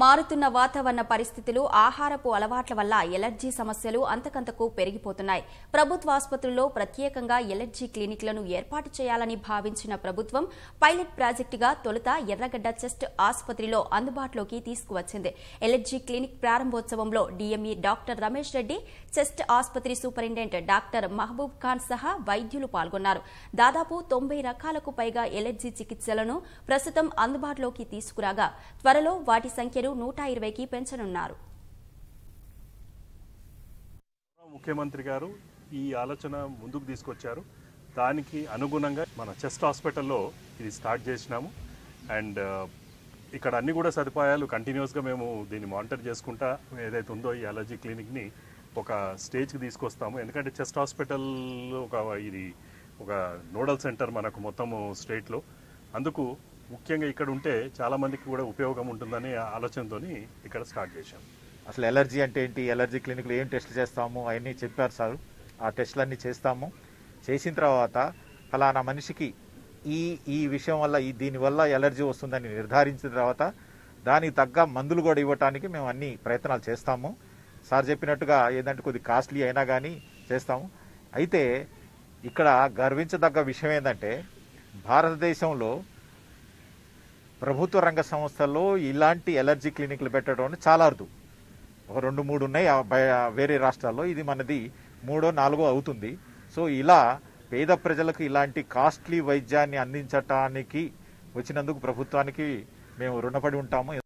మారుతున్న వాతావరణ పరిస్థితులు ఆహారపు అలవాట్ల వల్ల ఎలర్జీ సమస్యలు అంతకంతకు పెరిగిపోతున్నాయి ప్రభుత్వ ఆసుపత్రుల్లో ప్రత్యేకంగా ఎలర్జీ క్లినిక్లను ఏర్పాటు చేయాలని భావించిన ప్రభుత్వం పైలట్ ప్రాజెక్టుగా తొలుత ఎర్రగడ్డ చెస్ట్ ఆసుపత్రిలో అందుబాటులోకి తీసుకువచ్చింది ఎలర్జీ క్లినిక్ ప్రారంభోత్సవంలో DME doctor Ramesh Reddy chest ఆసుపత్రి సూపరింటెండెంట్ డాక్టర్ మహబూబ్ ఖాన్ సహా వైద్యులు పాల్గొన్నారు దాదాపు తొంభై రకాలకు పైగా ఎలర్జీ చికిత్సలను ప్రస్తుతం అందుబాటులోకి తీసుకురాగా త్వరలో వాటి సంఖ్య సంఖ్యను నూట ఇరవైకి పెంచనున్నారు ముఖ్యమంత్రి గారు ఈ ఆలోచన ముందుకు తీసుకొచ్చారు దానికి అనుగుణంగా మన చెస్ట్ హాస్పిటల్లో ఇది స్టార్ట్ చేసినాము అండ్ ఇక్కడ అన్ని కూడా సదుపాయాలు కంటిన్యూస్గా మేము దీన్ని మానిటర్ చేసుకుంటా ఏదైతే ఉందో ఈ అలర్జీ క్లినిక్ని ఒక స్టేజ్కి తీసుకొస్తాము ఎందుకంటే చెస్ట్ హాస్పిటల్ ఒక ఇది ఒక నోడల్ సెంటర్ మనకు మొత్తము స్టేట్లో అందుకు ముఖ్యంగా ఇక్కడ ఉంటే చాలామందికి కూడా ఉపయోగం ఉంటుందనే ఆలోచనతో ఇక్కడ స్టార్ట్ చేశాం అసలు ఎలర్జీ అంటే ఏంటి ఎలర్జీ క్లినిక్లో ఏం టెస్ట్లు చేస్తాము అవన్నీ చెప్పారు సార్ ఆ టెస్టులన్నీ చేస్తాము చేసిన తర్వాత ఫలానా మనిషికి ఈ ఈ విషయం వల్ల ఈ దీనివల్ల ఎలర్జీ వస్తుందని నిర్ధారించిన తర్వాత దానికి తగ్గ మందులు కూడా ఇవ్వటానికి మేము అన్ని ప్రయత్నాలు చేస్తాము సార్ చెప్పినట్టుగా ఏంటంటే కొద్ది కాస్ట్లీ అయినా కానీ చేస్తాము అయితే ఇక్కడ గర్వించదగ్గ విషయం ఏంటంటే భారతదేశంలో ప్రభుత్వ రంగ సంస్థల్లో ఇలాంటి ఎలర్జీ క్లినిక్లు పెట్టడం అనేది చాలా అరుదు ఒక రెండు మూడు ఉన్నాయి వేరే రాష్ట్రాల్లో ఇది మనది మూడో నాలుగో అవుతుంది సో ఇలా పేద ప్రజలకు ఇలాంటి కాస్ట్లీ వైద్యాన్ని అందించటానికి వచ్చినందుకు ప్రభుత్వానికి మేము రుణపడి ఉంటాము